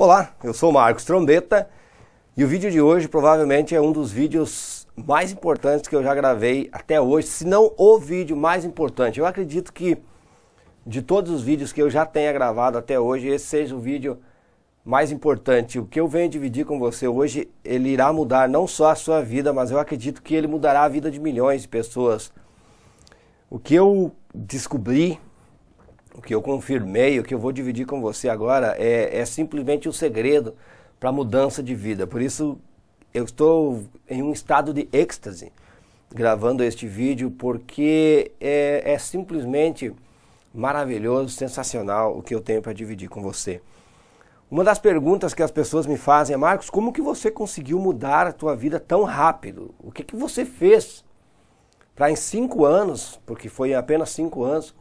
Olá, eu sou Marcos Trombeta e o vídeo de hoje provavelmente é um dos vídeos mais importantes que eu já gravei até hoje, se não o vídeo mais importante. Eu acredito que de todos os vídeos que eu já tenha gravado até hoje, esse seja o vídeo mais importante. O que eu venho dividir com você hoje, ele irá mudar não só a sua vida, mas eu acredito que ele mudará a vida de milhões de pessoas. O que eu descobri o que eu confirmei, o que eu vou dividir com você agora, é, é simplesmente o um segredo para a mudança de vida. Por isso, eu estou em um estado de êxtase gravando este vídeo, porque é, é simplesmente maravilhoso, sensacional o que eu tenho para dividir com você. Uma das perguntas que as pessoas me fazem é, Marcos, como que você conseguiu mudar a tua vida tão rápido? O que, que você fez para em cinco anos, porque foi apenas cinco anos,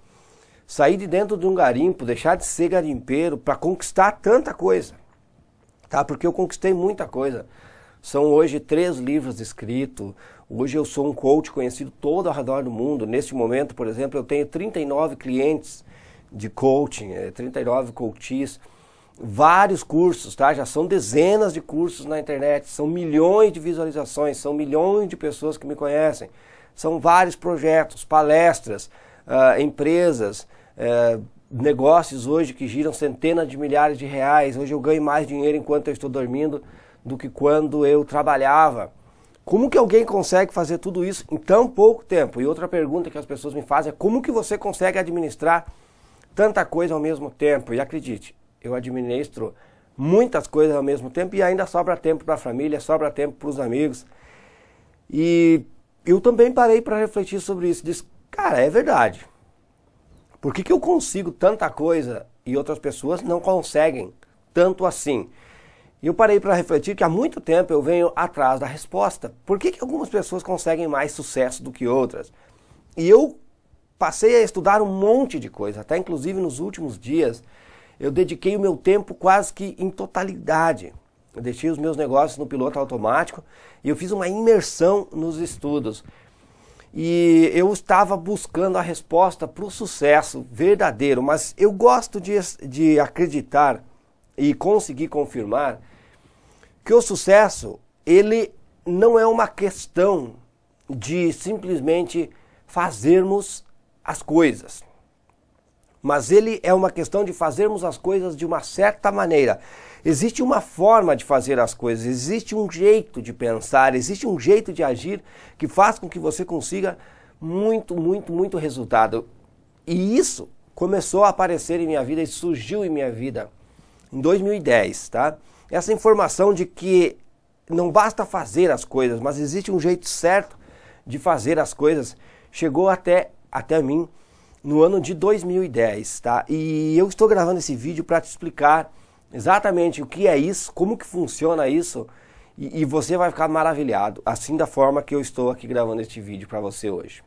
sair de dentro de um garimpo, deixar de ser garimpeiro para conquistar tanta coisa. Tá? Porque eu conquistei muita coisa. São hoje três livros escritos. Hoje eu sou um coach conhecido todo ao redor do mundo. Neste momento, por exemplo, eu tenho 39 clientes de coaching, 39 eh, coaches, vários cursos, tá? Já são dezenas de cursos na internet, são milhões de visualizações, são milhões de pessoas que me conhecem. São vários projetos, palestras, uh, empresas, é, negócios hoje que giram centenas de milhares de reais. Hoje eu ganho mais dinheiro enquanto eu estou dormindo do que quando eu trabalhava. Como que alguém consegue fazer tudo isso em tão pouco tempo? E outra pergunta que as pessoas me fazem é como que você consegue administrar tanta coisa ao mesmo tempo? E acredite, eu administro muitas coisas ao mesmo tempo e ainda sobra tempo para a família, sobra tempo para os amigos. E eu também parei para refletir sobre isso. disse cara, é verdade. Por que, que eu consigo tanta coisa e outras pessoas não conseguem tanto assim? E eu parei para refletir que há muito tempo eu venho atrás da resposta. Por que, que algumas pessoas conseguem mais sucesso do que outras? E eu passei a estudar um monte de coisa, até inclusive nos últimos dias eu dediquei o meu tempo quase que em totalidade. Eu deixei os meus negócios no piloto automático e eu fiz uma imersão nos estudos e eu estava buscando a resposta para o sucesso verdadeiro, mas eu gosto de, de acreditar e conseguir confirmar que o sucesso ele não é uma questão de simplesmente fazermos as coisas mas ele é uma questão de fazermos as coisas de uma certa maneira. Existe uma forma de fazer as coisas, existe um jeito de pensar, existe um jeito de agir que faz com que você consiga muito, muito, muito resultado. E isso começou a aparecer em minha vida e surgiu em minha vida em 2010, tá? Essa informação de que não basta fazer as coisas, mas existe um jeito certo de fazer as coisas, chegou até até mim no ano de 2010, tá? E eu estou gravando esse vídeo para te explicar exatamente o que é isso, como que funciona isso, e, e, você vai ficar maravilhado, assim da forma que eu estou aqui gravando este vídeo para você hoje.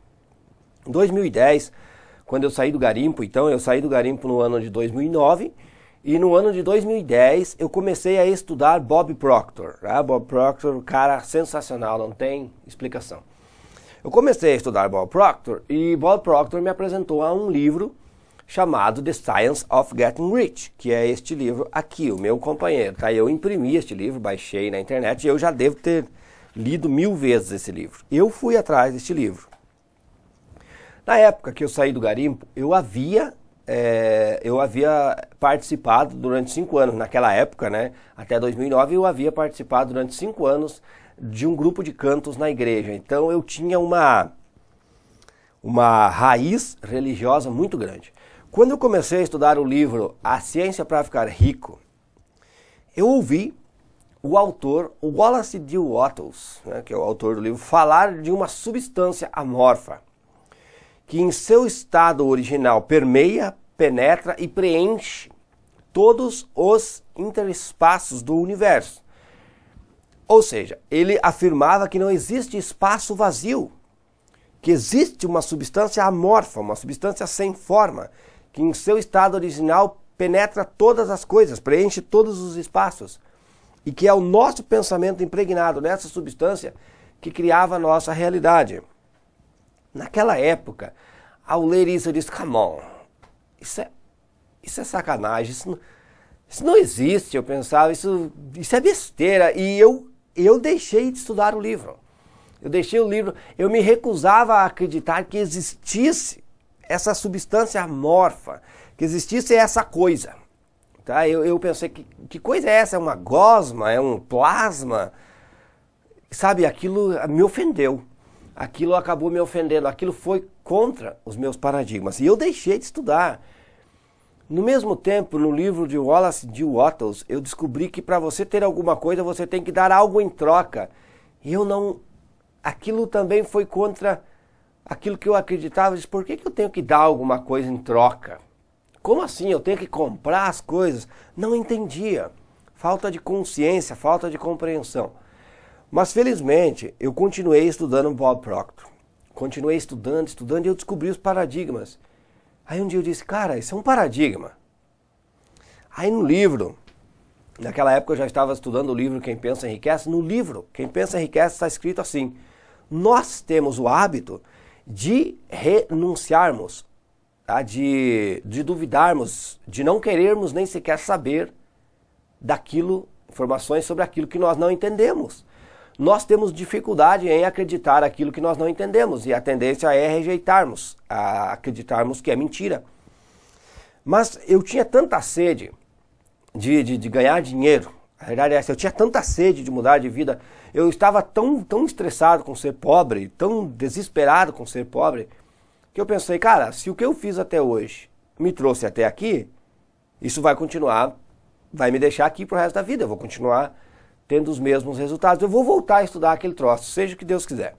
Em 2010, quando eu saí do garimpo, então eu saí do garimpo no ano de 2009, e no ano de 2010 eu comecei a estudar Bob Proctor. Né? Bob Proctor, um cara sensacional, não tem explicação. Eu comecei a estudar Bob Proctor e Bob Proctor me apresentou a um livro chamado The Science of Getting Rich, que é este livro aqui, o meu companheiro. Tá? Eu imprimi este livro, baixei na internet e eu já devo ter lido mil vezes esse livro. Eu fui atrás deste livro. Na época que eu saí do garimpo, eu havia é, eu havia participado durante cinco anos, naquela época, né, até 2009, eu havia participado durante cinco anos de um grupo de cantos na igreja. Então eu tinha uma, uma raiz religiosa muito grande. Quando eu comecei a estudar o livro A Ciência para Ficar Rico, eu ouvi o autor Wallace D. Wattles, né, que é o autor do livro, falar de uma substância amorfa que em seu estado original permeia, penetra e preenche todos os interespaços do universo, ou seja, ele afirmava que não existe espaço vazio, que existe uma substância amorfa, uma substância sem forma, que em seu estado original penetra todas as coisas, preenche todos os espaços, e que é o nosso pensamento impregnado nessa substância que criava a nossa realidade. Naquela época, ao ler isso, eu disse: Come on, isso é, isso é sacanagem, isso não, isso não existe. Eu pensava, isso, isso é besteira. E eu eu deixei de estudar o livro. Eu deixei o livro, eu me recusava a acreditar que existisse essa substância amorfa, que existisse essa coisa. Tá? Eu, eu pensei, que, que coisa é essa? É uma gosma? É um plasma? Sabe, aquilo me ofendeu. Aquilo acabou me ofendendo. Aquilo foi contra os meus paradigmas. E eu deixei de estudar. No mesmo tempo, no livro de Wallace D. Wattles, eu descobri que para você ter alguma coisa, você tem que dar algo em troca. E eu não. Aquilo também foi contra aquilo que eu acreditava. Eu disse, por que, que eu tenho que dar alguma coisa em troca? Como assim? Eu tenho que comprar as coisas? Não entendia. Falta de consciência, falta de compreensão. Mas felizmente, eu continuei estudando Bob Proctor. Continuei estudando, estudando e eu descobri os paradigmas. Aí um dia eu disse, cara, isso é um paradigma. Aí no livro, naquela época eu já estava estudando o livro Quem Pensa Enriquece, no livro Quem Pensa Enriquece está escrito assim, nós temos o hábito de renunciarmos, tá? de, de duvidarmos, de não querermos nem sequer saber daquilo, informações sobre aquilo que nós não entendemos nós temos dificuldade em acreditar aquilo que nós não entendemos e a tendência é rejeitarmos, a acreditarmos que é mentira. Mas eu tinha tanta sede de, de, de ganhar dinheiro, a verdade é essa, eu tinha tanta sede de mudar de vida, eu estava tão, tão estressado com ser pobre, tão desesperado com ser pobre, que eu pensei, cara, se o que eu fiz até hoje me trouxe até aqui, isso vai continuar, vai me deixar aqui pro resto da vida, eu vou continuar tendo os mesmos resultados. Eu vou voltar a estudar aquele troço, seja o que Deus quiser.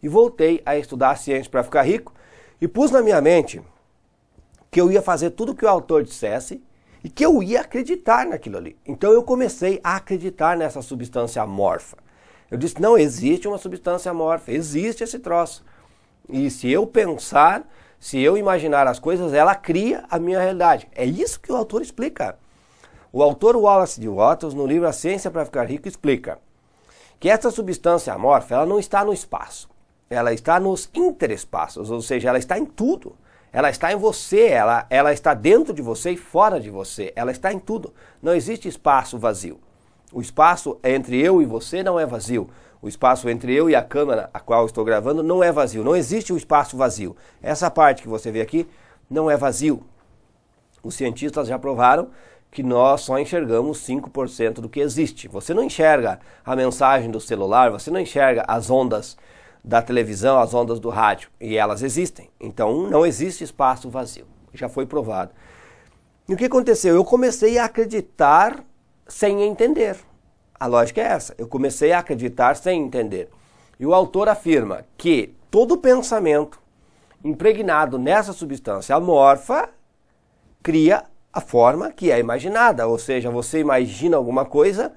E voltei a estudar a ciência para ficar rico e pus na minha mente que eu ia fazer tudo o que o autor dissesse e que eu ia acreditar naquilo ali. Então eu comecei a acreditar nessa substância amorfa. Eu disse: não existe uma substância amorfa, existe esse troço. E se eu pensar, se eu imaginar as coisas, ela cria a minha realidade. É isso que o autor explica. O autor Wallace D. Wattles, no livro A Ciência para Ficar Rico, explica que essa substância amorfa ela não está no espaço, ela está nos interespaços, ou seja, ela está em tudo. Ela está em você, ela, ela está dentro de você e fora de você, ela está em tudo. Não existe espaço vazio. O espaço entre eu e você não é vazio. O espaço entre eu e a câmera a qual estou gravando não é vazio. Não existe o um espaço vazio. Essa parte que você vê aqui não é vazio. Os cientistas já provaram que nós só enxergamos 5% do que existe. Você não enxerga a mensagem do celular, você não enxerga as ondas da televisão, as ondas do rádio, e elas existem. Então não existe espaço vazio, já foi provado. E o que aconteceu? Eu comecei a acreditar sem entender. A lógica é essa. Eu comecei a acreditar sem entender. E o autor afirma que todo pensamento impregnado nessa substância amorfa cria a forma que é imaginada, ou seja, você imagina alguma coisa,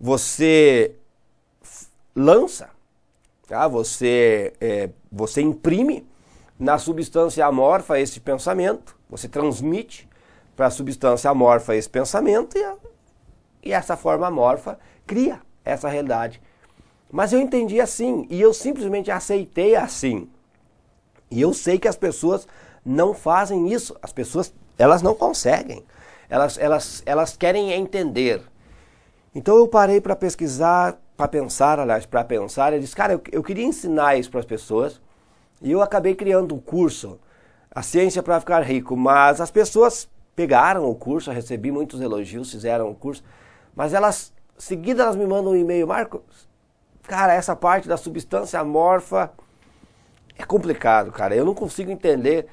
você lança, tá? você, é, você imprime na substância amorfa esse pensamento, você transmite para a substância amorfa esse pensamento e, a, e essa forma amorfa cria essa realidade. Mas eu entendi assim e eu simplesmente aceitei assim. E eu sei que as pessoas não fazem isso, as pessoas elas não conseguem. Elas, elas, elas querem entender. Então eu parei para pesquisar, para pensar, aliás, para pensar. Eu disse, cara, eu, eu queria ensinar isso para as pessoas. E eu acabei criando um curso, A Ciência para Ficar Rico. Mas as pessoas pegaram o curso, recebi muitos elogios, fizeram o curso. Mas elas, seguida, elas me mandam um e-mail, Marcos. Cara, essa parte da substância amorfa é complicado, cara. Eu não consigo entender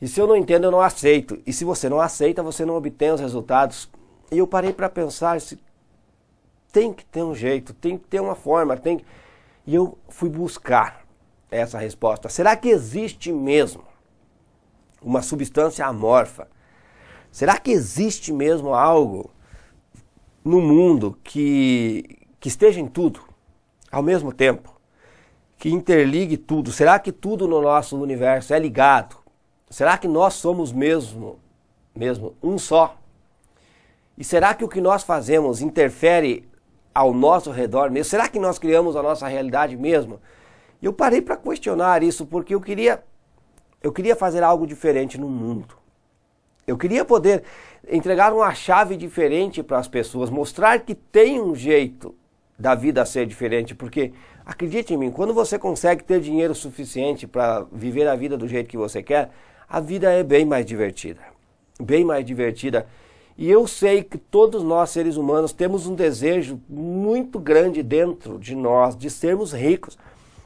e se eu não entendo, eu não aceito. E se você não aceita, você não obtém os resultados. E eu parei para pensar, se tem que ter um jeito, tem que ter uma forma, tem que... E eu fui buscar essa resposta. Será que existe mesmo uma substância amorfa? Será que existe mesmo algo no mundo que, que esteja em tudo ao mesmo tempo? Que interligue tudo? Será que tudo no nosso universo é ligado? Será que nós somos mesmo, mesmo um só? E será que o que nós fazemos interfere ao nosso redor mesmo? Será que nós criamos a nossa realidade mesmo? E eu parei para questionar isso porque eu queria eu queria fazer algo diferente no mundo. Eu queria poder entregar uma chave diferente para as pessoas, mostrar que tem um jeito da vida ser diferente, porque acredite em mim, quando você consegue ter dinheiro suficiente para viver a vida do jeito que você quer, a vida é bem mais divertida. Bem mais divertida. E eu sei que todos nós, seres humanos, temos um desejo muito grande dentro de nós de sermos ricos.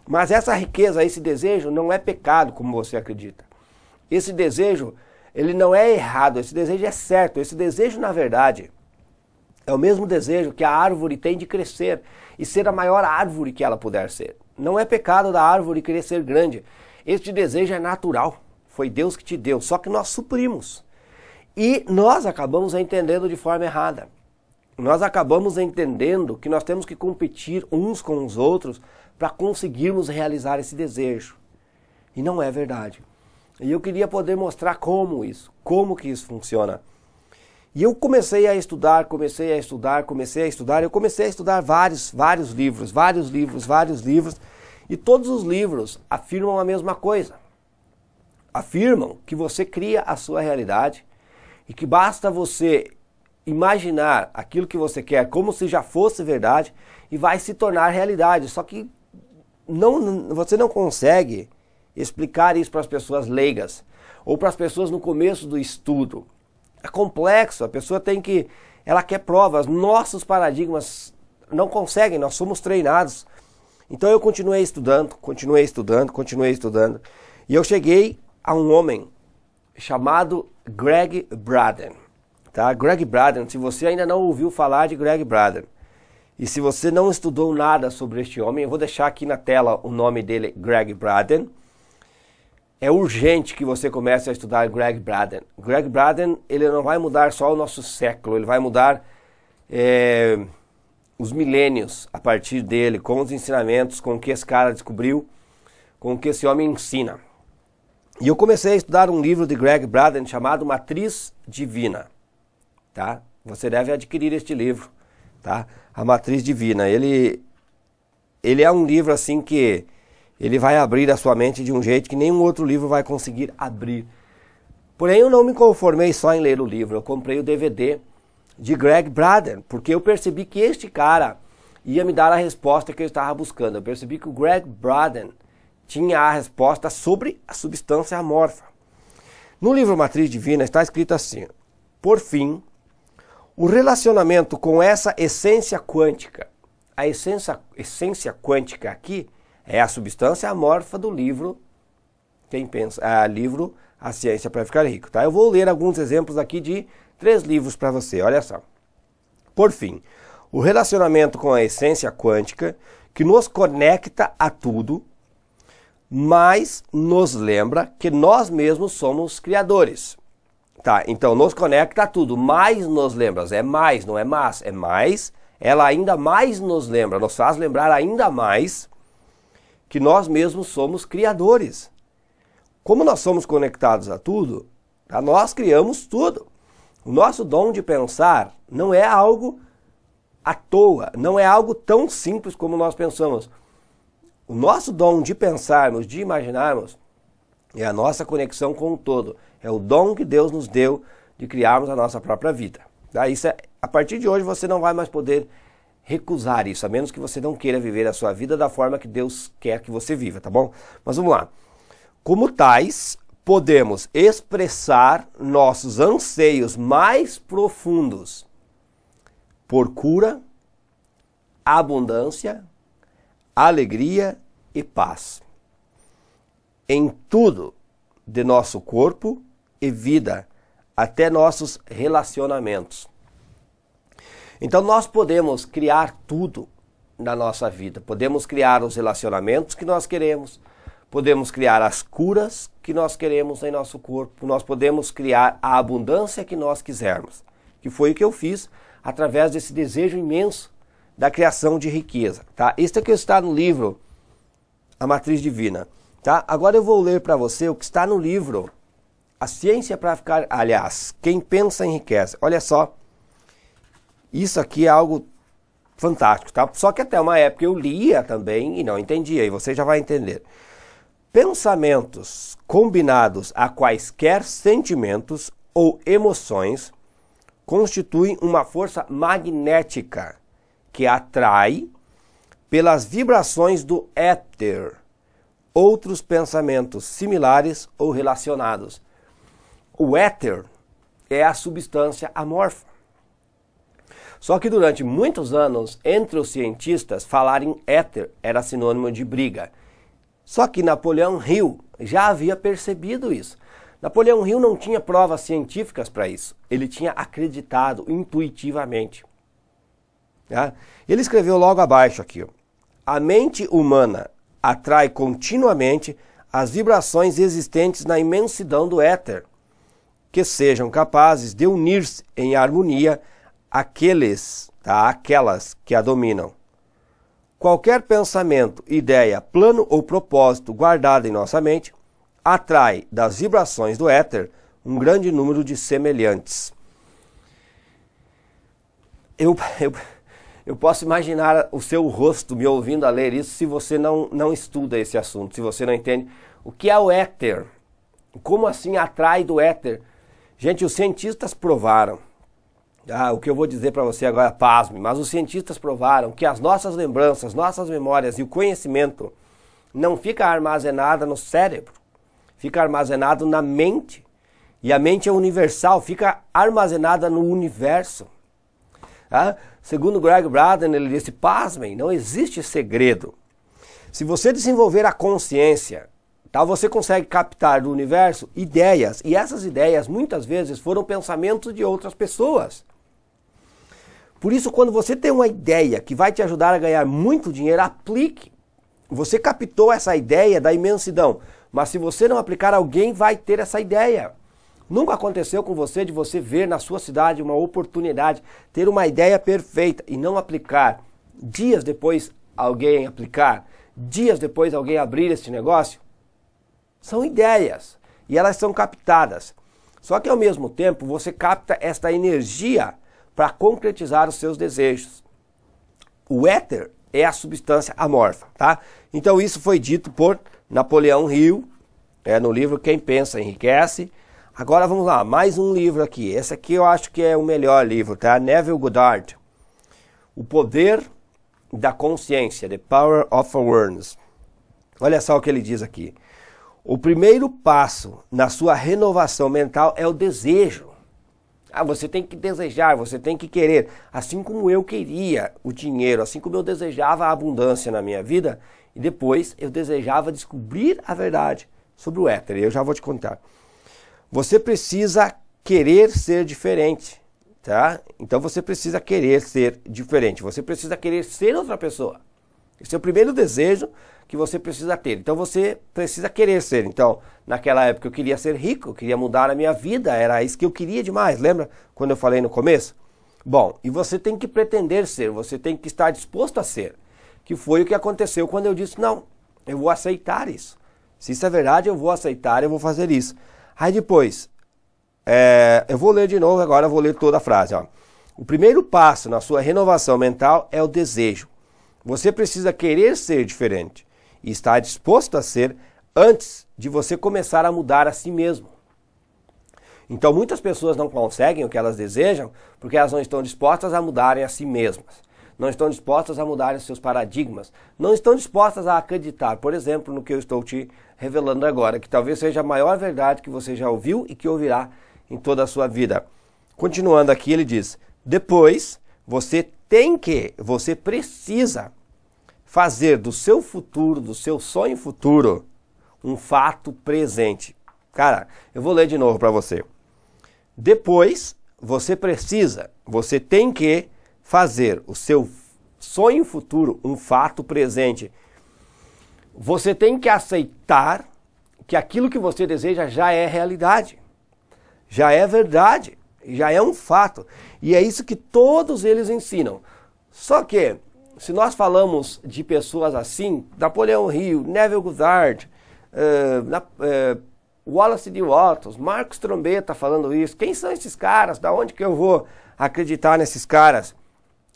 Mas essa riqueza, esse desejo não é pecado, como você acredita. Esse desejo, ele não é errado, esse desejo é certo. Esse desejo, na verdade, é o mesmo desejo que a árvore tem de crescer e ser a maior árvore que ela puder ser. Não é pecado da árvore querer ser grande. Este desejo é natural. Foi Deus que te deu, só que nós suprimos. E nós acabamos entendendo de forma errada. Nós acabamos entendendo que nós temos que competir uns com os outros para conseguirmos realizar esse desejo. E não é verdade. E eu queria poder mostrar como isso, como que isso funciona. E eu comecei a estudar, comecei a estudar, comecei a estudar. Eu comecei a estudar vários, vários livros, vários livros, vários livros. E todos os livros afirmam a mesma coisa afirmam que você cria a sua realidade e que basta você imaginar aquilo que você quer como se já fosse verdade e vai se tornar realidade. Só que não, você não consegue explicar isso para as pessoas leigas ou para as pessoas no começo do estudo. É complexo, a pessoa tem que. Ela quer provas. Nossos paradigmas não conseguem, nós somos treinados. Então eu continuei estudando, continuei estudando, continuei estudando. E eu cheguei a um homem chamado Greg Braden. Tá? Greg Braden, se você ainda não ouviu falar de Greg Braden, e se você não estudou nada sobre este homem, eu vou deixar aqui na tela o nome dele, Greg Braden. É urgente que você comece a estudar Greg Braden. Greg Braden, ele não vai mudar só o nosso século, ele vai mudar é, os milênios a partir dele, com os ensinamentos, com o que esse cara descobriu, com o que esse homem ensina. E eu comecei a estudar um livro de Greg Braden chamado Matriz Divina, tá? Você deve adquirir este livro, tá? A Matriz Divina. Ele ele é um livro assim que ele vai abrir a sua mente de um jeito que nenhum outro livro vai conseguir abrir. Porém, eu não me conformei só em ler o livro. Eu comprei o DVD de Greg Braden, porque eu percebi que este cara ia me dar a resposta que eu estava buscando. Eu percebi que o Greg Braden, tinha a resposta sobre a substância amorfa. No livro Matriz Divina está escrito assim: Por fim, o relacionamento com essa essência quântica. A essência, essência quântica aqui é a substância amorfa do livro quem pensa, a ah, livro A Ciência para Ficar Rico, tá? Eu vou ler alguns exemplos aqui de três livros para você, olha só. Por fim, o relacionamento com a essência quântica que nos conecta a tudo mas nos lembra que nós mesmos somos criadores. Tá, então nos conecta a tudo, mais nos lembra, é mais, não é mais, é mais. Ela ainda mais nos lembra, nos faz lembrar ainda mais que nós mesmos somos criadores. Como nós somos conectados a tudo, tá? nós criamos tudo. O nosso dom de pensar não é algo à toa, não é algo tão simples como nós pensamos o nosso dom de pensarmos, de imaginarmos, é a nossa conexão com o todo. É o dom que Deus nos deu de criarmos a nossa própria vida. Tá? Isso é, a partir de hoje você não vai mais poder recusar isso, a menos que você não queira viver a sua vida da forma que Deus quer que você viva, tá bom? Mas vamos lá. Como tais, podemos expressar nossos anseios mais profundos por cura, abundância alegria e paz em tudo de nosso corpo e vida, até nossos relacionamentos. Então nós podemos criar tudo na nossa vida. Podemos criar os relacionamentos que nós queremos, podemos criar as curas que nós queremos em nosso corpo, nós podemos criar a abundância que nós quisermos, que foi o que eu fiz através desse desejo imenso da criação de riqueza, tá? Isso é que está no livro A Matriz Divina, tá? Agora eu vou ler para você o que está no livro A Ciência para Ficar, aliás, Quem Pensa Enriquece. Olha só, isso aqui é algo fantástico, tá? Só que até uma época eu lia também e não entendia, e você já vai entender. Pensamentos combinados a quaisquer sentimentos ou emoções constituem uma força magnética que atrai pelas vibrações do éter outros pensamentos similares ou relacionados. O éter é a substância amorfa. Só que durante muitos anos, entre os cientistas, falar em éter era sinônimo de briga. Só que Napoleão Hill já havia percebido isso. Napoleão Hill não tinha provas científicas para isso. Ele tinha acreditado intuitivamente. Tá? Ele escreveu logo abaixo aqui: ó, a mente humana atrai continuamente as vibrações existentes na imensidão do éter, que sejam capazes de unir-se em harmonia aqueles, tá? aquelas que a dominam. Qualquer pensamento, ideia, plano ou propósito guardado em nossa mente atrai das vibrações do éter um grande número de semelhantes. Eu, eu, eu posso imaginar o seu rosto me ouvindo a ler isso se você não, não estuda esse assunto, se você não entende o que é o éter. Como assim atrai do éter? Gente, os cientistas provaram. Ah, o que eu vou dizer para você agora, pasme, mas os cientistas provaram que as nossas lembranças, nossas memórias e o conhecimento não fica armazenada no cérebro, fica armazenado na mente. E a mente é universal, fica armazenada no universo. Tá? Segundo Greg Braden, ele disse: pasmem, não existe segredo. Se você desenvolver a consciência, tá? você consegue captar do universo ideias, e essas ideias muitas vezes foram pensamentos de outras pessoas. Por isso, quando você tem uma ideia que vai te ajudar a ganhar muito dinheiro, aplique. Você captou essa ideia da imensidão, mas se você não aplicar, alguém vai ter essa ideia. Nunca aconteceu com você de você ver na sua cidade uma oportunidade, ter uma ideia perfeita e não aplicar. Dias depois alguém aplicar, dias depois alguém abrir esse negócio? São ideias e elas são captadas. Só que ao mesmo tempo você capta esta energia para concretizar os seus desejos. O éter é a substância amorfa, tá? Então isso foi dito por Napoleão Hill, é, no livro Quem Pensa Enriquece, Agora vamos lá, mais um livro aqui. Esse aqui eu acho que é o melhor livro, tá? Neville Goddard. O Poder da Consciência, The Power of Awareness. Olha só o que ele diz aqui. O primeiro passo na sua renovação mental é o desejo. Ah, você tem que desejar, você tem que querer. Assim como eu queria o dinheiro, assim como eu desejava a abundância na minha vida, e depois eu desejava descobrir a verdade sobre o éter. Eu já vou te contar. Você precisa querer ser diferente, tá? Então você precisa querer ser diferente. Você precisa querer ser outra pessoa. Esse é o primeiro desejo que você precisa ter. Então você precisa querer ser. Então, naquela época eu queria ser rico, eu queria mudar a minha vida, era isso que eu queria demais, lembra quando eu falei no começo? Bom, e você tem que pretender ser, você tem que estar disposto a ser. Que foi o que aconteceu quando eu disse: não, eu vou aceitar isso. Se isso é verdade, eu vou aceitar, eu vou fazer isso. Aí depois, é, eu vou ler de novo agora, vou ler toda a frase. Ó. O primeiro passo na sua renovação mental é o desejo. Você precisa querer ser diferente e estar disposto a ser antes de você começar a mudar a si mesmo. Então, muitas pessoas não conseguem o que elas desejam porque elas não estão dispostas a mudarem a si mesmas não estão dispostas a mudar os seus paradigmas, não estão dispostas a acreditar, por exemplo, no que eu estou te revelando agora, que talvez seja a maior verdade que você já ouviu e que ouvirá em toda a sua vida. Continuando aqui, ele diz: depois você tem que, você precisa fazer do seu futuro, do seu sonho futuro, um fato presente. Cara, eu vou ler de novo para você. Depois, você precisa, você tem que fazer o seu sonho futuro um fato presente, você tem que aceitar que aquilo que você deseja já é realidade, já é verdade, já é um fato. E é isso que todos eles ensinam. Só que, se nós falamos de pessoas assim, Napoleão Rio, Neville Goddard, uh, eh, na, uh, eh, Wallace D. Wattles, Marcos Trombeta falando isso, quem são esses caras? Da onde que eu vou acreditar nesses caras?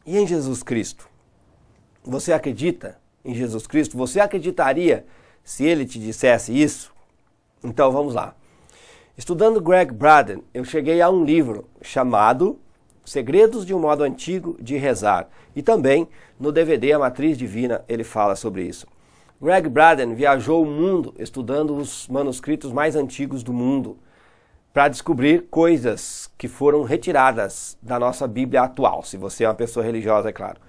E em Jesus Cristo? Você acredita em Jesus Cristo? Você acreditaria se ele te dissesse isso? Então vamos lá. Estudando Greg Braden, eu cheguei a um livro chamado Segredos de um Modo Antigo de Rezar. E também no DVD A Matriz Divina ele fala sobre isso. Greg Braden viajou o mundo estudando os manuscritos mais antigos do mundo para descobrir coisas que foram retiradas da nossa Bíblia atual, se você é uma pessoa religiosa, é claro.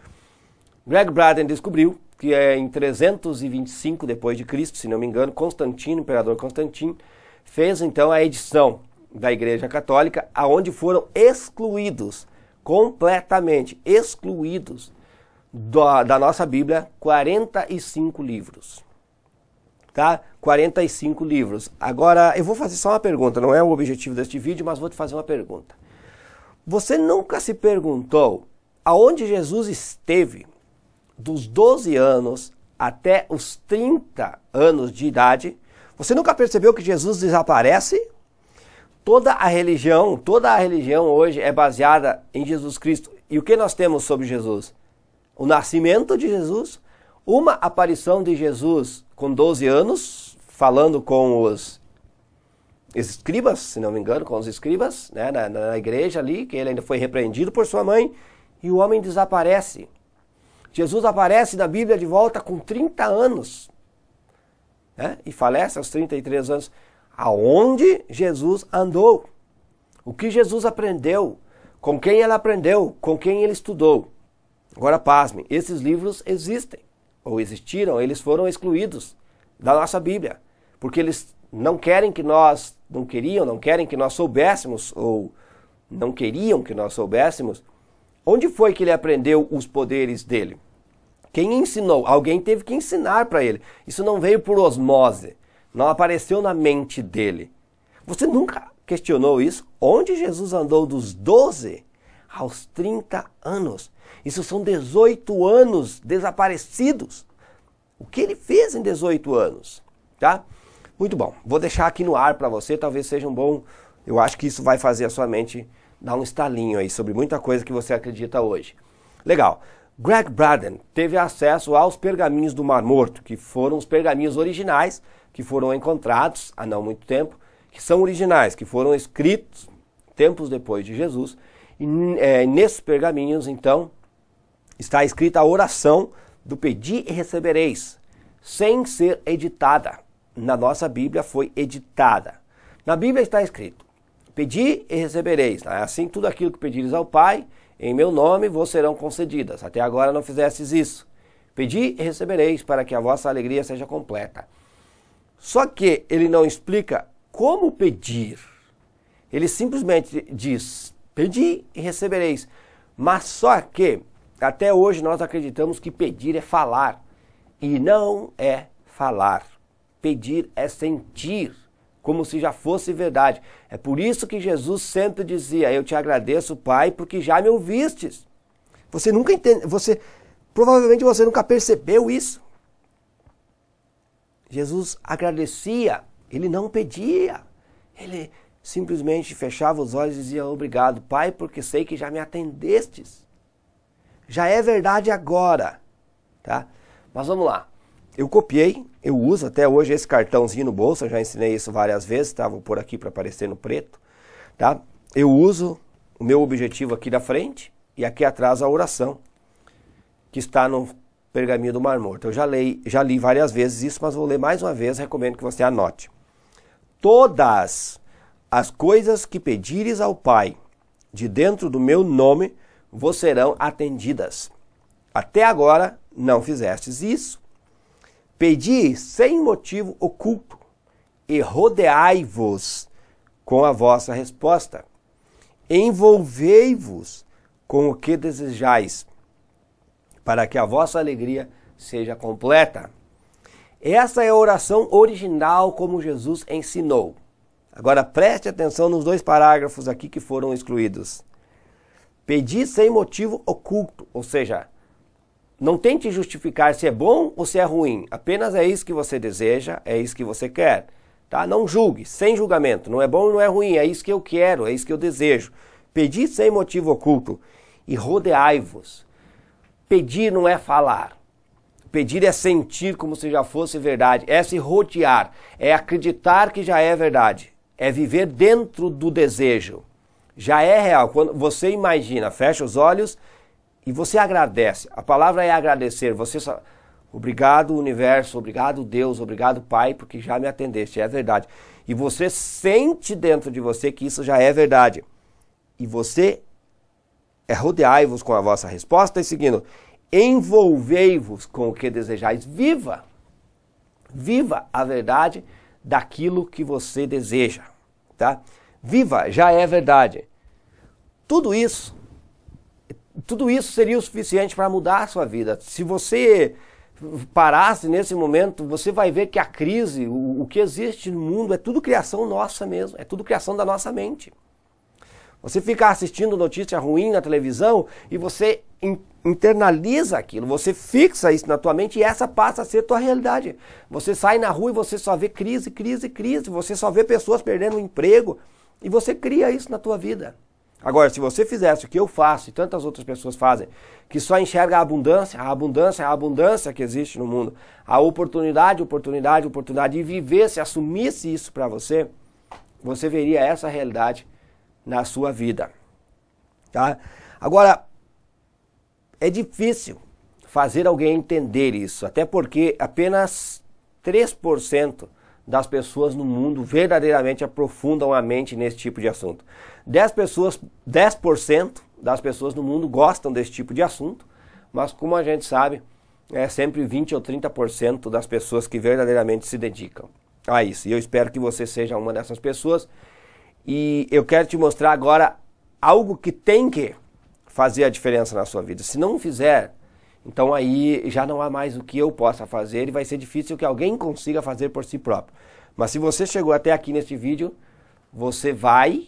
Greg Braden descobriu que é em 325 depois de Cristo, se não me engano, Constantino, imperador Constantino, fez então a edição da Igreja Católica, aonde foram excluídos completamente excluídos da, da nossa Bíblia 45 livros tá? 45 livros. Agora, eu vou fazer só uma pergunta, não é o objetivo deste vídeo, mas vou te fazer uma pergunta. Você nunca se perguntou aonde Jesus esteve dos 12 anos até os 30 anos de idade? Você nunca percebeu que Jesus desaparece? Toda a religião, toda a religião hoje é baseada em Jesus Cristo. E o que nós temos sobre Jesus? O nascimento de Jesus, uma aparição de Jesus com 12 anos, falando com os escribas, se não me engano, com os escribas, né, na, na igreja ali, que ele ainda foi repreendido por sua mãe, e o homem desaparece. Jesus aparece na Bíblia de volta com 30 anos né, e falece aos 33 anos. Aonde Jesus andou? O que Jesus aprendeu? Com quem ele aprendeu? Com quem ele estudou? Agora, pasme, esses livros existem ou existiram, eles foram excluídos da nossa Bíblia, porque eles não querem que nós, não queriam, não querem que nós soubéssemos, ou não queriam que nós soubéssemos, onde foi que ele aprendeu os poderes dele. Quem ensinou? Alguém teve que ensinar para ele. Isso não veio por osmose, não apareceu na mente dele. Você nunca questionou isso? Onde Jesus andou dos 12 aos 30 anos? Isso são 18 anos desaparecidos. O que ele fez em 18 anos, tá? Muito bom. Vou deixar aqui no ar para você, talvez seja um bom. Eu acho que isso vai fazer a sua mente dar um estalinho aí sobre muita coisa que você acredita hoje. Legal. Greg Braden teve acesso aos pergaminhos do Mar Morto, que foram os pergaminhos originais que foram encontrados há não muito tempo, que são originais, que foram escritos tempos depois de Jesus. E é, nesses pergaminhos, então, está escrita a oração do pedi e recebereis, sem ser editada. Na nossa Bíblia foi editada. Na Bíblia está escrito: Pedi e recebereis. Né? Assim, tudo aquilo que pedires ao Pai, em meu nome, vos serão concedidas. Até agora não fizestes isso. Pedi e recebereis, para que a vossa alegria seja completa. Só que ele não explica como pedir. Ele simplesmente diz: Pedi e recebereis. Mas só que até hoje nós acreditamos que pedir é falar e não é falar. Pedir é sentir, como se já fosse verdade. É por isso que Jesus sempre dizia: "Eu te agradeço, Pai, porque já me ouvistes". Você nunca entende, você provavelmente você nunca percebeu isso. Jesus agradecia, ele não pedia. Ele simplesmente fechava os olhos e dizia: "Obrigado, Pai, porque sei que já me atendestes" já é verdade agora, tá? Mas vamos lá. Eu copiei, eu uso até hoje esse cartãozinho no bolso, eu já ensinei isso várias vezes, tá? Vou por aqui para aparecer no preto, tá? Eu uso o meu objetivo aqui da frente e aqui atrás a oração que está no pergaminho do Mar Morto. Eu já li, já li várias vezes isso, mas vou ler mais uma vez, recomendo que você anote. Todas as coisas que pedires ao Pai de dentro do meu nome vos serão atendidas. Até agora não fizestes isso. Pedi sem motivo oculto e rodeai-vos com a vossa resposta. Envolvei-vos com o que desejais, para que a vossa alegria seja completa. Essa é a oração original como Jesus ensinou. Agora preste atenção nos dois parágrafos aqui que foram excluídos. Pedir sem motivo oculto, ou seja, não tente justificar se é bom ou se é ruim. Apenas é isso que você deseja, é isso que você quer. Tá? Não julgue, sem julgamento. Não é bom não é ruim, é isso que eu quero, é isso que eu desejo. Pedi sem motivo oculto e rodeai-vos. Pedir não é falar. Pedir é sentir como se já fosse verdade, é se rodear, é acreditar que já é verdade, é viver dentro do desejo já é real. Quando você imagina, fecha os olhos e você agradece. A palavra é agradecer. Você só, obrigado universo, obrigado Deus, obrigado Pai, porque já me atendeste. É verdade. E você sente dentro de você que isso já é verdade. E você é rodeai-vos com a vossa resposta e seguindo, envolvei-vos com o que desejais. Viva! Viva a verdade daquilo que você deseja, tá? viva já é verdade. Tudo isso, tudo isso seria o suficiente para mudar a sua vida. Se você parasse nesse momento, você vai ver que a crise, o, o que existe no mundo, é tudo criação nossa mesmo, é tudo criação da nossa mente. Você fica assistindo notícia ruim na televisão e você in internaliza aquilo, você fixa isso na tua mente e essa passa a ser tua realidade. Você sai na rua e você só vê crise, crise, crise, você só vê pessoas perdendo o emprego, e você cria isso na tua vida. Agora, se você fizesse o que eu faço e tantas outras pessoas fazem, que só enxerga a abundância, a abundância, a abundância que existe no mundo, a oportunidade, oportunidade, oportunidade, e vivesse, assumisse isso para você, você veria essa realidade na sua vida. Tá? Agora, é difícil fazer alguém entender isso, até porque apenas 3% das pessoas no mundo verdadeiramente aprofundam a mente nesse tipo de assunto. 10 pessoas, 10% das pessoas no mundo gostam desse tipo de assunto, mas como a gente sabe, é sempre 20 ou 30% das pessoas que verdadeiramente se dedicam a isso. E eu espero que você seja uma dessas pessoas. E eu quero te mostrar agora algo que tem que fazer a diferença na sua vida. Se não fizer, então aí já não há mais o que eu possa fazer e vai ser difícil que alguém consiga fazer por si próprio. Mas se você chegou até aqui neste vídeo, você vai,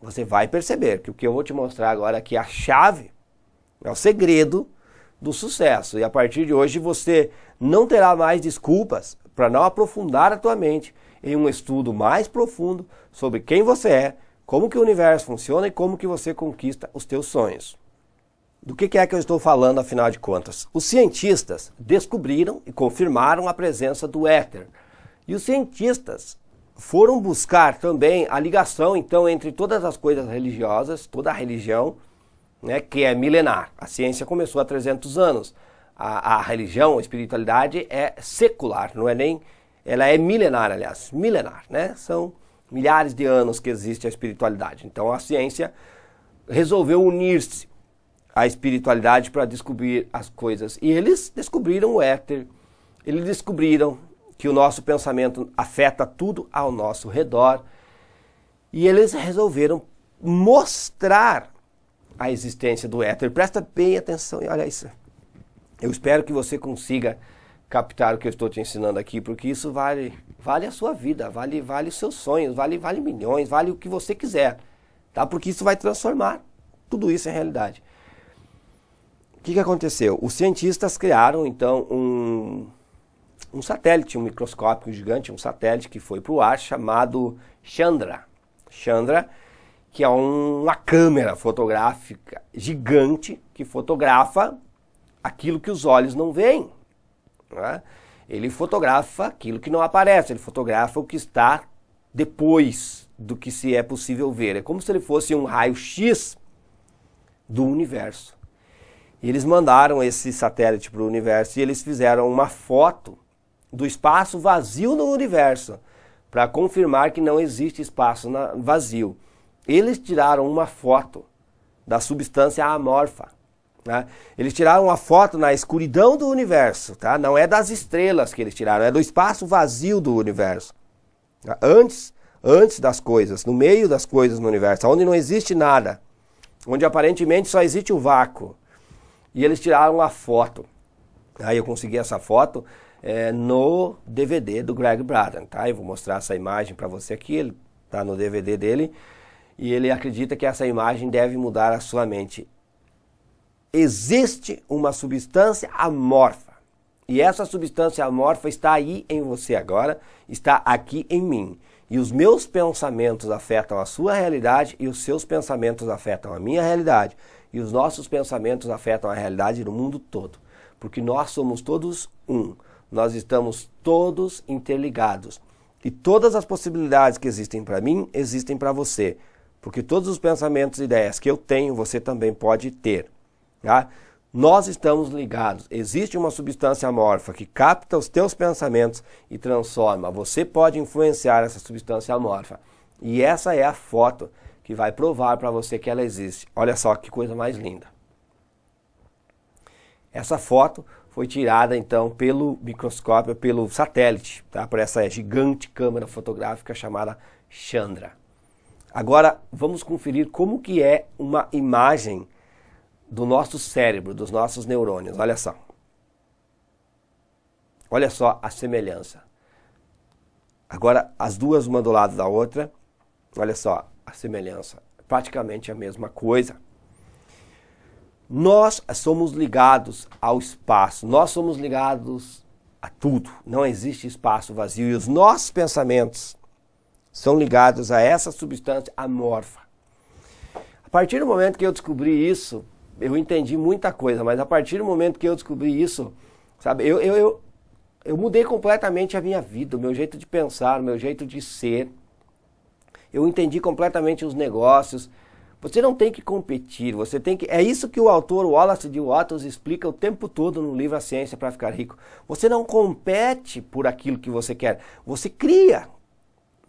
você vai perceber que o que eu vou te mostrar agora aqui é a chave, é o segredo do sucesso. E a partir de hoje você não terá mais desculpas para não aprofundar a tua mente em um estudo mais profundo sobre quem você é, como que o universo funciona e como que você conquista os teus sonhos. Do que é que eu estou falando, afinal de contas? Os cientistas descobriram e confirmaram a presença do éter. E os cientistas foram buscar também a ligação, então, entre todas as coisas religiosas, toda a religião, né, que é milenar. A ciência começou há 300 anos. A, a religião, a espiritualidade é secular, não é nem... Ela é milenar, aliás, milenar, né? São milhares de anos que existe a espiritualidade. Então, a ciência resolveu unir-se a espiritualidade para descobrir as coisas. E eles descobriram o éter, eles descobriram que o nosso pensamento afeta tudo ao nosso redor, e eles resolveram mostrar a existência do éter. Presta bem atenção e olha isso. Eu espero que você consiga captar o que eu estou te ensinando aqui, porque isso vale vale a sua vida, vale vale os seus sonhos, vale vale milhões, vale o que você quiser, tá? Porque isso vai transformar tudo isso em realidade. O que, que aconteceu? Os cientistas criaram então um, um satélite, um microscópio gigante, um satélite que foi para o ar chamado Chandra. Chandra, que é uma câmera fotográfica gigante que fotografa aquilo que os olhos não veem. Né? Ele fotografa aquilo que não aparece, ele fotografa o que está depois do que se é possível ver. É como se ele fosse um raio-x do universo. E eles mandaram esse satélite para o universo e eles fizeram uma foto do espaço vazio no universo para confirmar que não existe espaço na, vazio. Eles tiraram uma foto da substância amorfa. Né? Eles tiraram uma foto na escuridão do universo, tá? não é das estrelas que eles tiraram, é do espaço vazio do universo. Tá? Antes, antes das coisas, no meio das coisas no universo, onde não existe nada, onde aparentemente só existe o vácuo. E eles tiraram uma foto. Aí eu consegui essa foto é, no DVD do Greg Braden, tá? Eu vou mostrar essa imagem para você aqui, ele tá no DVD dele. E ele acredita que essa imagem deve mudar a sua mente. Existe uma substância amorfa. E essa substância amorfa está aí em você agora, está aqui em mim. E os meus pensamentos afetam a sua realidade e os seus pensamentos afetam a minha realidade. E os nossos pensamentos afetam a realidade no mundo todo, porque nós somos todos um, nós estamos todos interligados. E todas as possibilidades que existem para mim existem para você, porque todos os pensamentos e ideias que eu tenho, você também pode ter. Tá? Nós estamos ligados. Existe uma substância amorfa que capta os teus pensamentos e transforma. Você pode influenciar essa substância amorfa. E essa é a foto que vai provar para você que ela existe. Olha só que coisa mais linda. Essa foto foi tirada então pelo microscópio, pelo satélite, tá? por essa gigante câmera fotográfica chamada Chandra. Agora vamos conferir como que é uma imagem do nosso cérebro, dos nossos neurônios. Olha só. Olha só a semelhança. Agora as duas uma do lado da outra. Olha só, a semelhança, praticamente a mesma coisa. Nós somos ligados ao espaço, nós somos ligados a tudo, não existe espaço vazio e os nossos pensamentos são ligados a essa substância amorfa. A partir do momento que eu descobri isso, eu entendi muita coisa, mas a partir do momento que eu descobri isso, sabe, eu, eu, eu, eu mudei completamente a minha vida, o meu jeito de pensar, o meu jeito de ser eu entendi completamente os negócios. Você não tem que competir, você tem que. É isso que o autor Wallace de Wattles explica o tempo todo no livro A Ciência para Ficar Rico. Você não compete por aquilo que você quer, você cria.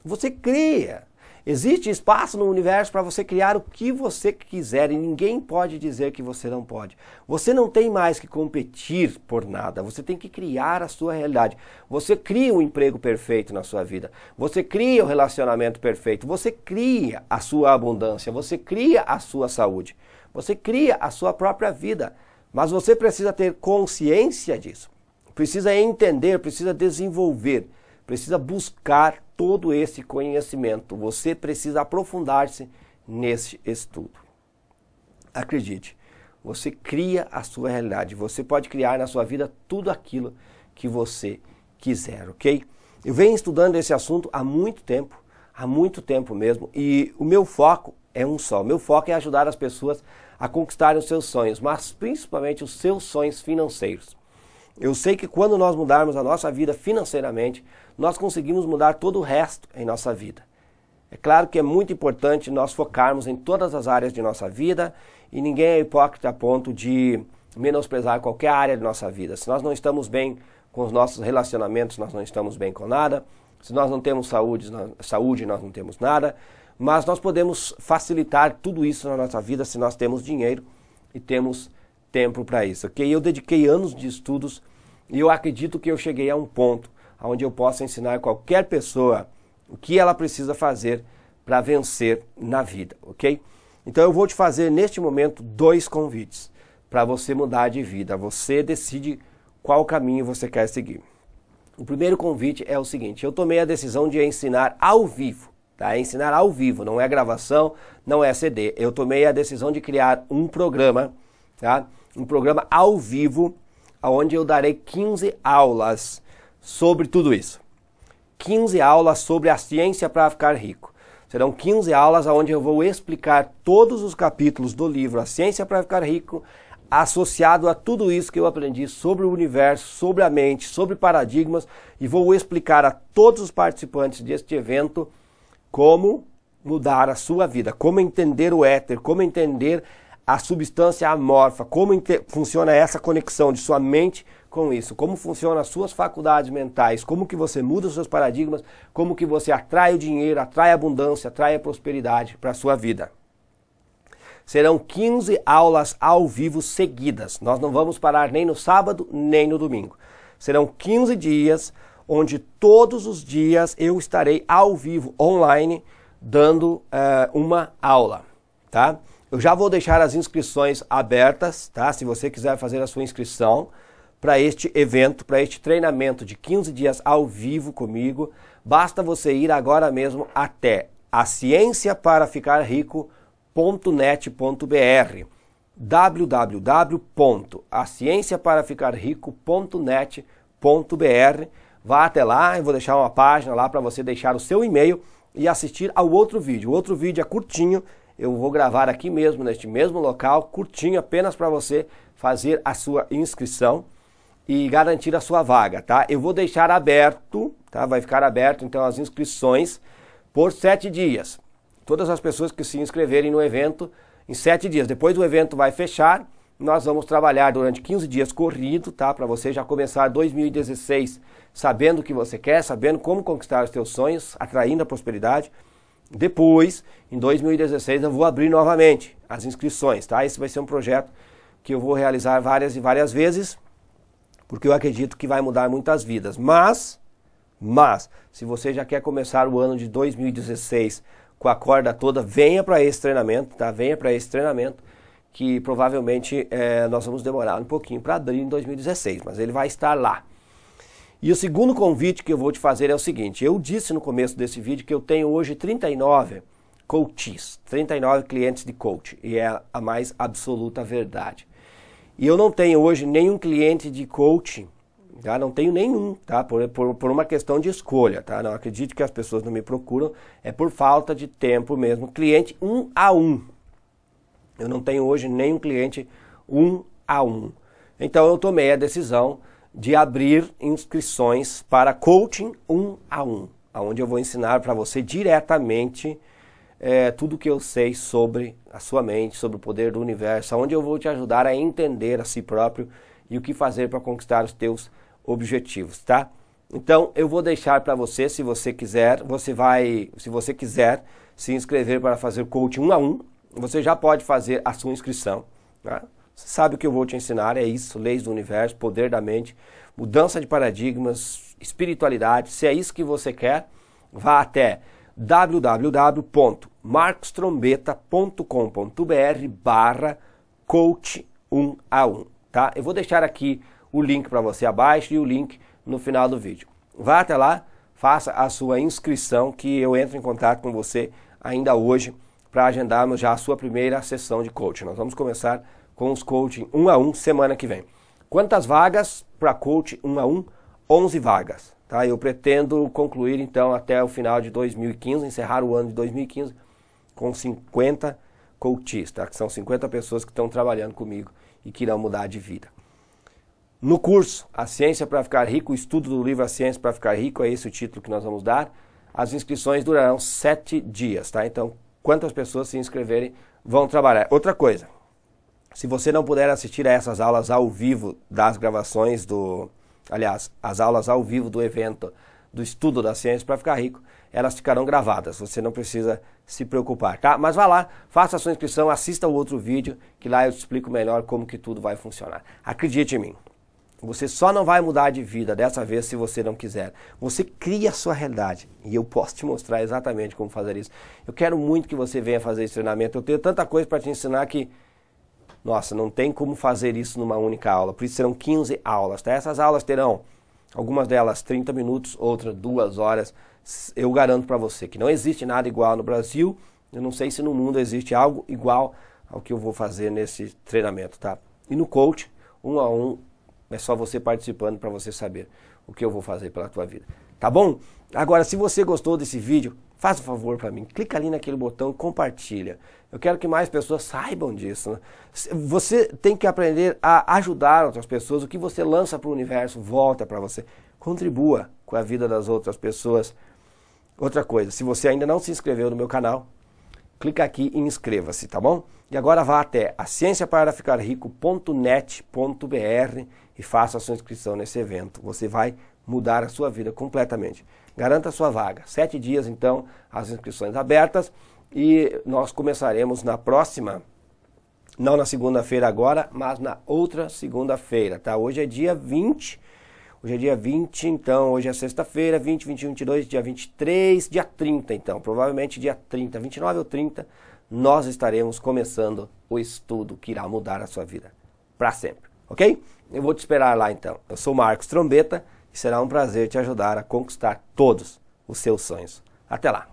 Você cria. Existe espaço no universo para você criar o que você quiser e ninguém pode dizer que você não pode. Você não tem mais que competir por nada, você tem que criar a sua realidade. Você cria o um emprego perfeito na sua vida, você cria o um relacionamento perfeito, você cria a sua abundância, você cria a sua saúde, você cria a sua própria vida. Mas você precisa ter consciência disso, precisa entender, precisa desenvolver, precisa buscar todo esse conhecimento. Você precisa aprofundar-se nesse estudo. Acredite, você cria a sua realidade. Você pode criar na sua vida tudo aquilo que você quiser, ok? Eu venho estudando esse assunto há muito tempo, há muito tempo mesmo, e o meu foco é um só. O meu foco é ajudar as pessoas a conquistarem os seus sonhos, mas principalmente os seus sonhos financeiros. Eu sei que quando nós mudarmos a nossa vida financeiramente, nós conseguimos mudar todo o resto em nossa vida. É claro que é muito importante nós focarmos em todas as áreas de nossa vida e ninguém é hipócrita a ponto de menosprezar qualquer área de nossa vida. Se nós não estamos bem com os nossos relacionamentos, nós não estamos bem com nada. Se nós não temos saúde, saúde nós não temos nada. Mas nós podemos facilitar tudo isso na nossa vida se nós temos dinheiro e temos tempo para isso, ok? Eu dediquei anos de estudos e eu acredito que eu cheguei a um ponto onde eu possa ensinar a qualquer pessoa o que ela precisa fazer para vencer na vida, ok? Então eu vou te fazer neste momento dois convites para você mudar de vida. Você decide qual caminho você quer seguir. O primeiro convite é o seguinte: eu tomei a decisão de ensinar ao vivo, tá? ensinar ao vivo, não é gravação, não é CD. Eu tomei a decisão de criar um programa, tá? um programa ao vivo, onde eu darei 15 aulas sobre tudo isso. 15 aulas sobre a ciência para ficar rico. Serão 15 aulas onde eu vou explicar todos os capítulos do livro A Ciência para Ficar Rico, associado a tudo isso que eu aprendi sobre o universo, sobre a mente, sobre paradigmas, e vou explicar a todos os participantes deste evento como mudar a sua vida, como entender o éter, como entender a substância amorfa, como funciona essa conexão de sua mente com isso, como funcionam as suas faculdades mentais, como que você muda os seus paradigmas, como que você atrai o dinheiro, atrai a abundância, atrai a prosperidade para a sua vida. Serão 15 aulas ao vivo seguidas. Nós não vamos parar nem no sábado, nem no domingo. Serão 15 dias onde todos os dias eu estarei ao vivo online dando uh, uma aula, tá? Eu já vou deixar as inscrições abertas, tá? Se você quiser fazer a sua inscrição para este evento, para este treinamento de 15 dias ao vivo comigo, basta você ir agora mesmo até a cienciaparaficarrico.net.br www.acienciaparaficarrico.net.br Vá até lá, eu vou deixar uma página lá para você deixar o seu e-mail e assistir ao outro vídeo. O outro vídeo é curtinho, eu vou gravar aqui mesmo, neste mesmo local, curtinho, apenas para você fazer a sua inscrição e garantir a sua vaga, tá? Eu vou deixar aberto, tá? Vai ficar aberto, então, as inscrições por sete dias. Todas as pessoas que se inscreverem no evento em sete dias. Depois o evento vai fechar, nós vamos trabalhar durante 15 dias corrido, tá? Para você já começar 2016 sabendo o que você quer, sabendo como conquistar os seus sonhos, atraindo a prosperidade. Depois, em 2016, eu vou abrir novamente as inscrições, tá? Esse vai ser um projeto que eu vou realizar várias e várias vezes, porque eu acredito que vai mudar muitas vidas. Mas, mas, se você já quer começar o ano de 2016 com a corda toda, venha para esse treinamento, tá? Venha para esse treinamento, que provavelmente é, nós vamos demorar um pouquinho para abrir em 2016, mas ele vai estar lá. E o segundo convite que eu vou te fazer é o seguinte: eu disse no começo desse vídeo que eu tenho hoje 39 coaches, 39 clientes de coach, e é a mais absoluta verdade. E eu não tenho hoje nenhum cliente de coaching tá? Não tenho nenhum, tá? Por, por, por, uma questão de escolha, tá? Não acredito que as pessoas não me procuram, é por falta de tempo mesmo. Cliente um a um. Eu não tenho hoje nenhum cliente um a um. Então eu tomei a decisão de abrir inscrições para coaching um a um, onde eu vou ensinar para você diretamente é, tudo que eu sei sobre a sua mente, sobre o poder do universo, onde eu vou te ajudar a entender a si próprio e o que fazer para conquistar os teus objetivos, tá? Então eu vou deixar para você, se você quiser, você vai, se você quiser se inscrever para fazer coaching um a um, você já pode fazer a sua inscrição. Tá? Você sabe o que eu vou te ensinar, é isso, leis do universo, poder da mente, mudança de paradigmas, espiritualidade. Se é isso que você quer, vá até www.marcostrombeta.com.br barra coach 1 a 1, tá? Eu vou deixar aqui o link para você abaixo e o link no final do vídeo. Vá até lá, faça a sua inscrição que eu entro em contato com você ainda hoje para agendarmos já a sua primeira sessão de coaching. Nós vamos começar com os coaching 1 a 1 semana que vem. Quantas vagas para coaching 1 a 1? 11 vagas, tá? Eu pretendo concluir então até o final de 2015, encerrar o ano de 2015 com 50 coaches, tá? Que são 50 pessoas que estão trabalhando comigo e que irão mudar de vida. No curso A Ciência para Ficar Rico, o estudo do livro A Ciência para Ficar Rico, é esse o título que nós vamos dar. As inscrições durarão sete dias, tá? Então, quantas pessoas se inscreverem vão trabalhar. Outra coisa, se você não puder assistir a essas aulas ao vivo das gravações do. Aliás, as aulas ao vivo do evento do estudo da ciência para ficar rico, elas ficarão gravadas. Você não precisa se preocupar, tá? Mas vá lá, faça a sua inscrição, assista o outro vídeo, que lá eu te explico melhor como que tudo vai funcionar. Acredite em mim. Você só não vai mudar de vida dessa vez se você não quiser. Você cria a sua realidade e eu posso te mostrar exatamente como fazer isso. Eu quero muito que você venha fazer esse treinamento. Eu tenho tanta coisa para te ensinar que nossa, não tem como fazer isso numa única aula, por isso serão 15 aulas. Tá? Essas aulas terão algumas delas 30 minutos, outras duas horas. Eu garanto para você que não existe nada igual no Brasil. Eu não sei se no mundo existe algo igual ao que eu vou fazer nesse treinamento, tá? E no coach, um a um, é só você participando para você saber o que eu vou fazer pela tua vida. Tá bom? Agora, se você gostou desse vídeo, Faz um favor para mim, clica ali naquele botão, compartilha. Eu quero que mais pessoas saibam disso. Né? Você tem que aprender a ajudar outras pessoas. O que você lança para o universo volta para você. Contribua com a vida das outras pessoas. Outra coisa, se você ainda não se inscreveu no meu canal, clica aqui e inscreva-se, tá bom? E agora vá até acienciaparaficarrico.net.br e faça a sua inscrição nesse evento. Você vai mudar a sua vida completamente. Garanta a sua vaga. Sete dias, então, as inscrições abertas e nós começaremos na próxima, não na segunda-feira agora, mas na outra segunda-feira, tá? Hoje é dia 20, hoje é dia 20, então hoje é sexta-feira, 20, 21, 22, dia 23, dia 30, então, provavelmente dia 30, 29 ou 30, nós estaremos começando o estudo que irá mudar a sua vida para sempre, ok? Eu vou te esperar lá então. Eu sou Marcos Trombeta e será um prazer te ajudar a conquistar todos os seus sonhos. Até lá!